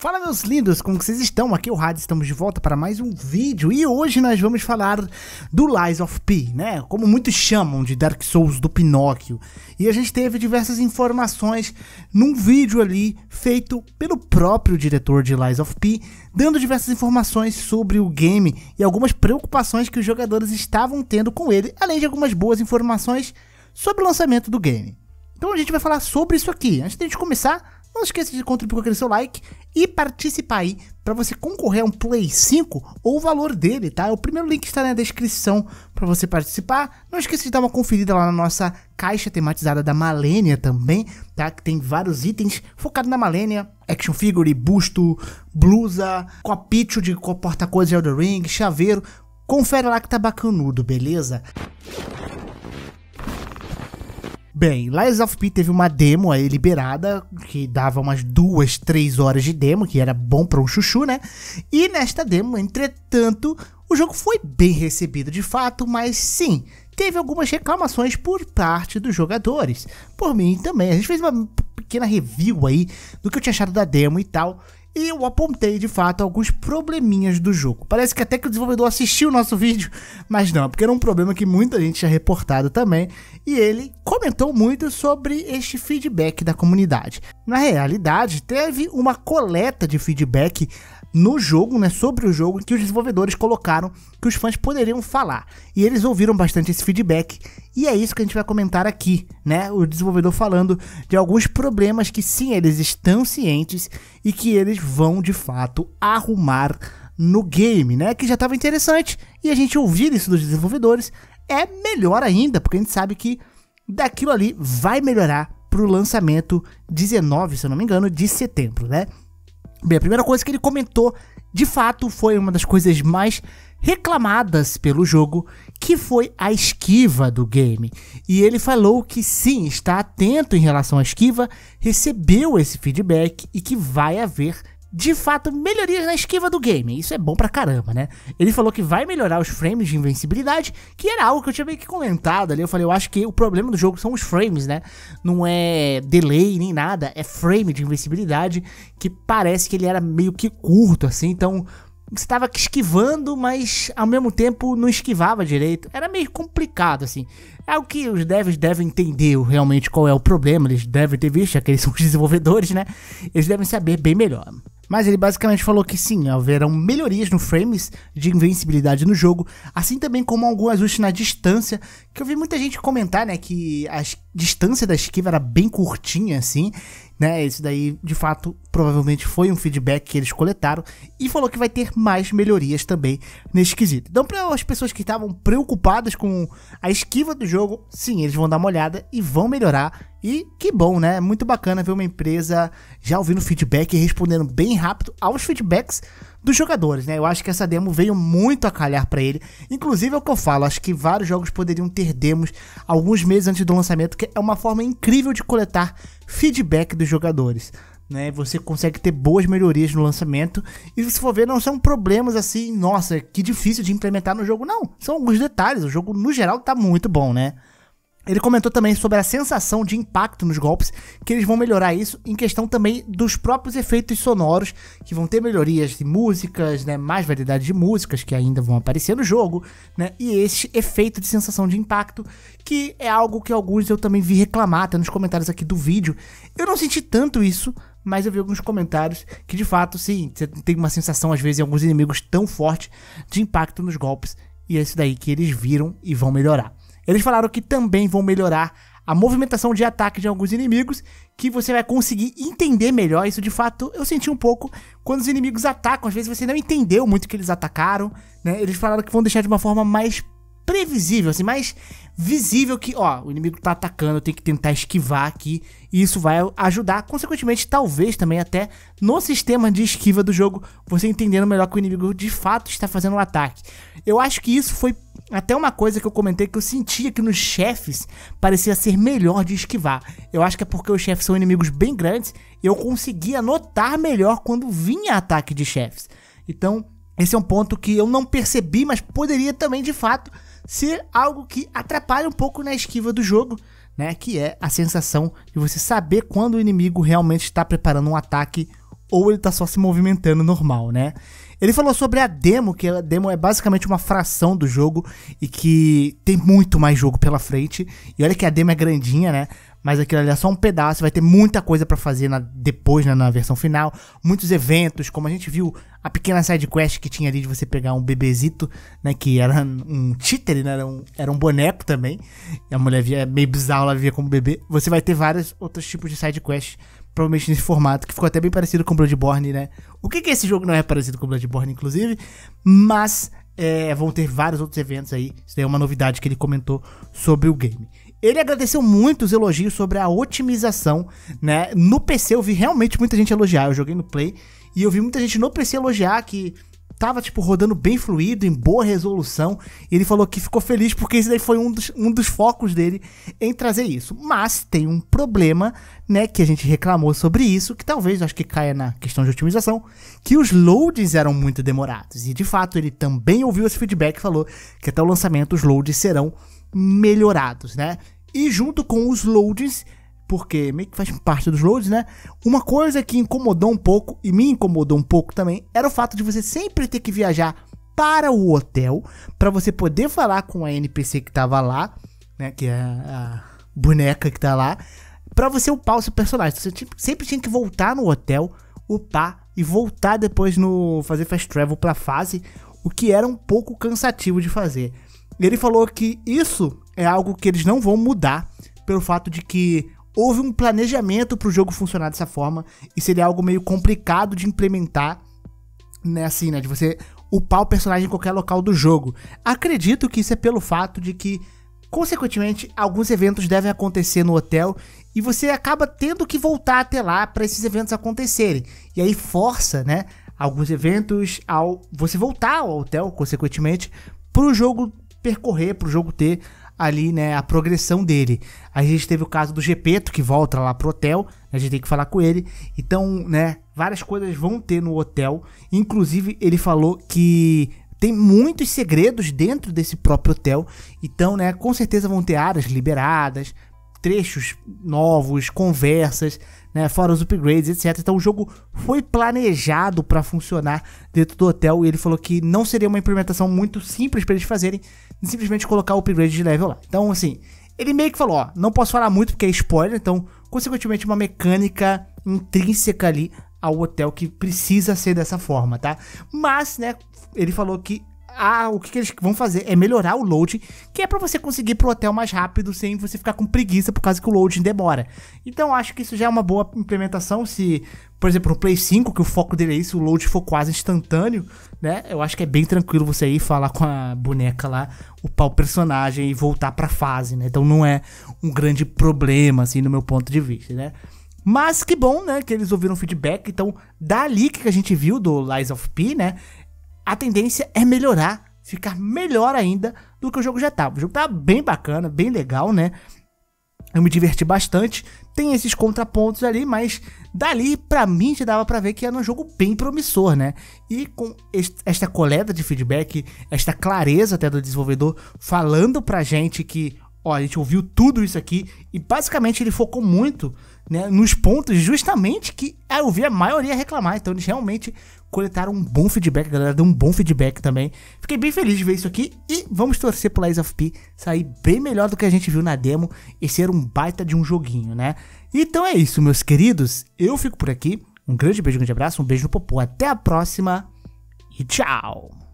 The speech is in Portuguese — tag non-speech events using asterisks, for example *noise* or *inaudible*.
Fala meus lindos, como vocês estão? Aqui é o Rádio, estamos de volta para mais um vídeo e hoje nós vamos falar do Lies of P, né? Como muitos chamam de Dark Souls do Pinóquio. E a gente teve diversas informações num vídeo ali feito pelo próprio diretor de Lies of P, dando diversas informações sobre o game e algumas preocupações que os jogadores estavam tendo com ele, além de algumas boas informações sobre o lançamento do game. Então a gente vai falar sobre isso aqui. Antes de a gente começar, não esqueça de contribuir com aquele seu like e participar aí para você concorrer a um Play 5 ou o valor dele, tá? É o primeiro link está na descrição para você participar. Não esqueça de dar uma conferida lá na nossa caixa tematizada da Malenia também, tá? Que tem vários itens focados na Malenia: Action figure, busto, blusa, copicho de porta-coisa de Elder Ring, chaveiro. Confere lá que tá bacanudo, beleza? Bem, Lies of P teve uma demo aí liberada, que dava umas duas, três horas de demo, que era bom para um chuchu, né? E nesta demo, entretanto, o jogo foi bem recebido de fato, mas sim, teve algumas reclamações por parte dos jogadores. Por mim também, a gente fez uma pequena review aí do que eu tinha achado da demo e tal. E eu apontei de fato alguns probleminhas do jogo. Parece que até que o desenvolvedor assistiu o nosso *laughs* vídeo, mas não, porque era um problema que muita gente tinha reportado também. E ele comentou muito sobre este feedback da comunidade. Na realidade, teve uma coleta de feedback no jogo, né, sobre o jogo, que os desenvolvedores colocaram que os fãs poderiam falar. E eles ouviram bastante esse feedback, e é isso que a gente vai comentar aqui, né? O desenvolvedor falando de alguns problemas que sim, eles estão cientes e que eles vão de fato arrumar no game, né? Que já estava interessante, e a gente ouvir isso dos desenvolvedores é melhor ainda, porque a gente sabe que daquilo ali vai melhorar para o lançamento 19, se eu não me engano, de setembro, né? Bem, a primeira coisa que ele comentou, de fato, foi uma das coisas mais reclamadas pelo jogo, que foi a esquiva do game. E ele falou que sim, está atento em relação à esquiva, recebeu esse feedback e que vai haver de fato melhorias na esquiva do game. Isso é bom pra caramba, né? Ele falou que vai melhorar os frames de invencibilidade, que era algo que eu tinha meio que comentado ali. Eu falei, eu acho que o problema do jogo são os frames, né? Não é delay nem nada, é frame de invencibilidade, que parece que ele era meio que curto, assim, então. Você estava esquivando, mas ao mesmo tempo não esquivava direito. Era meio complicado, assim. É o que os devs devem entender realmente qual é o problema. Eles devem ter visto, já que eles são os desenvolvedores, né? Eles devem saber bem melhor. Mas ele basicamente falou que sim, haverão melhorias no frames de invencibilidade no jogo, assim também como algum ajuste na distância, que eu vi muita gente comentar, né, que as distância da esquiva era bem curtinha, assim, né? Isso daí, de fato, provavelmente foi um feedback que eles coletaram e falou que vai ter mais melhorias também nesse quesito. Então, para as pessoas que estavam preocupadas com a esquiva do jogo, sim, eles vão dar uma olhada e vão melhorar. E que bom, né? Muito bacana ver uma empresa já ouvindo feedback e respondendo bem rápido aos feedbacks dos jogadores, né? Eu acho que essa demo veio muito a calhar para ele. Inclusive é o que eu falo, acho que vários jogos poderiam ter demos alguns meses antes do lançamento, que é uma forma incrível de coletar feedback dos jogadores. Né, você consegue ter boas melhorias no lançamento. E se for ver, não são problemas assim, nossa, que difícil de implementar no jogo, não. São alguns detalhes. O jogo, no geral, tá muito bom, né? Ele comentou também sobre a sensação de impacto nos golpes, que eles vão melhorar isso em questão também dos próprios efeitos sonoros, que vão ter melhorias de músicas, né, mais variedade de músicas que ainda vão aparecer no jogo, né, e esse efeito de sensação de impacto, que é algo que alguns eu também vi reclamar, até nos comentários aqui do vídeo. Eu não senti tanto isso, mas eu vi alguns comentários que de fato, sim, você tem uma sensação às vezes em alguns inimigos tão forte de impacto nos golpes, e é isso daí que eles viram e vão melhorar. Eles falaram que também vão melhorar a movimentação de ataque de alguns inimigos, que você vai conseguir entender melhor. Isso de fato eu senti um pouco quando os inimigos atacam, às vezes você não entendeu muito o que eles atacaram, né? Eles falaram que vão deixar de uma forma mais previsível, assim, mais visível que, ó, o inimigo tá atacando, eu tenho que tentar esquivar aqui, e isso vai ajudar, consequentemente, talvez também até no sistema de esquiva do jogo, você entendendo melhor que o inimigo de fato está fazendo o um ataque. Eu acho que isso foi até uma coisa que eu comentei que eu sentia que nos chefes parecia ser melhor de esquivar. Eu acho que é porque os chefes são inimigos bem grandes e eu conseguia notar melhor quando vinha ataque de chefes. Então, esse é um ponto que eu não percebi, mas poderia também de fato ser algo que atrapalha um pouco na esquiva do jogo, né? Que é a sensação de você saber quando o inimigo realmente está preparando um ataque ou ele está só se movimentando normal, né? Ele falou sobre a demo, que a demo é basicamente uma fração do jogo e que tem muito mais jogo pela frente. E olha que a demo é grandinha, né? Mas aquilo ali é só um pedaço, vai ter muita coisa para fazer na, depois, né, na versão final. Muitos eventos, como a gente viu a pequena side quest que tinha ali de você pegar um bebezito, né, que era um títere, né, era um, era um boneco também. E a mulher via, é meio bizarro, ela via como bebê. Você vai ter vários outros tipos de side quest provavelmente nesse formato, que ficou até bem parecido com Bloodborne, né? O que que é esse jogo não é parecido com Bloodborne, inclusive, mas é, vão ter vários outros eventos aí, isso daí é uma novidade que ele comentou sobre o game. Ele agradeceu muito os elogios sobre a otimização, né? No PC eu vi realmente muita gente elogiar, eu joguei no Play, e eu vi muita gente no PC elogiar que tava, tipo, rodando bem fluido, em boa resolução. E ele falou que ficou feliz porque esse daí foi um dos, um dos focos dele em trazer isso. Mas tem um problema, né, que a gente reclamou sobre isso, que talvez acho que caia na questão de otimização, que os loads eram muito demorados. E de fato, ele também ouviu esse feedback e falou que até o lançamento os loads serão melhorados, né? E junto com os loads porque meio que faz parte dos loads, né? Uma coisa que incomodou um pouco, e me incomodou um pouco também, era o fato de você sempre ter que viajar para o hotel para você poder falar com a NPC que tava lá, né? Que é a boneca que tá lá, para você upar o seu personagem. Então, você sempre tinha que voltar no hotel, upar e voltar depois no fazer fast travel para fase, o que era um pouco cansativo de fazer. Ele falou que isso é algo que eles não vão mudar pelo fato de que houve um planejamento para o jogo funcionar dessa forma e seria algo meio complicado de implementar, né, assim, né, de você upar o personagem em qualquer local do jogo. Acredito que isso é pelo fato de que Consequentemente, alguns eventos devem acontecer no hotel e você acaba tendo que voltar até lá para esses eventos acontecerem. E aí força, né, alguns eventos ao você voltar ao hotel, consequentemente, para o jogo percorrer, para o jogo ter ali, né, a progressão dele. A gente teve o caso do Gepeto, que volta lá pro hotel, a gente tem que falar com ele. Então, né, várias coisas vão ter no hotel. Inclusive, ele falou que tem muitos segredos dentro desse próprio hotel. Então, né, com certeza vão ter áreas liberadas, trechos novos, conversas, né, fora os upgrades, etc. Então o jogo foi planejado para funcionar dentro do hotel e ele falou que não seria uma implementação muito simples para eles fazerem, simplesmente colocar o upgrade de level lá. Então assim, ele meio que falou, ó, não posso falar muito porque é spoiler, então consequentemente uma mecânica intrínseca ali ao hotel que precisa ser dessa forma, tá? Mas, né, ele falou que ah, o que, que, eles vão fazer é melhorar o load que é para você conseguir ir pro hotel mais rápido sem você ficar com preguiça por causa que o loading demora. Então acho que isso já é uma boa implementação. Se, por exemplo, no Play 5, que o foco dele é isso, o load for quase instantâneo, né? Eu acho que é bem tranquilo você ir falar com a boneca lá, upar o personagem e voltar pra fase, né? Então não é um grande problema, assim, no meu ponto de vista, né? Mas que bom, né, que eles ouviram feedback. Então, da leak que a gente viu do Lies of P, né, a tendência é melhorar, ficar melhor ainda do que o jogo já estava. O jogo tá bem bacana, bem legal, né? Eu me diverti bastante. Tem esses contrapontos ali, mas dali para mim já dava para ver que era um jogo bem promissor, né? E com esta coleta de feedback, esta clareza até do desenvolvedor falando pra gente que, ó, a gente ouviu tudo isso aqui e basicamente ele focou muito né, nos pontos justamente que eu vi a maioria reclamar. Então eles realmente coletaram um bom feedback, a galera deu um bom feedback também. Fiquei bem feliz de ver isso aqui e vamos torcer pro Lies of P sair bem melhor do que a gente viu na demo e ser um baita de um joguinho, né? Então é isso, meus queridos. Eu fico por aqui. Um grande beijo, um grande abraço, um beijo no popô. Até a próxima e tchau!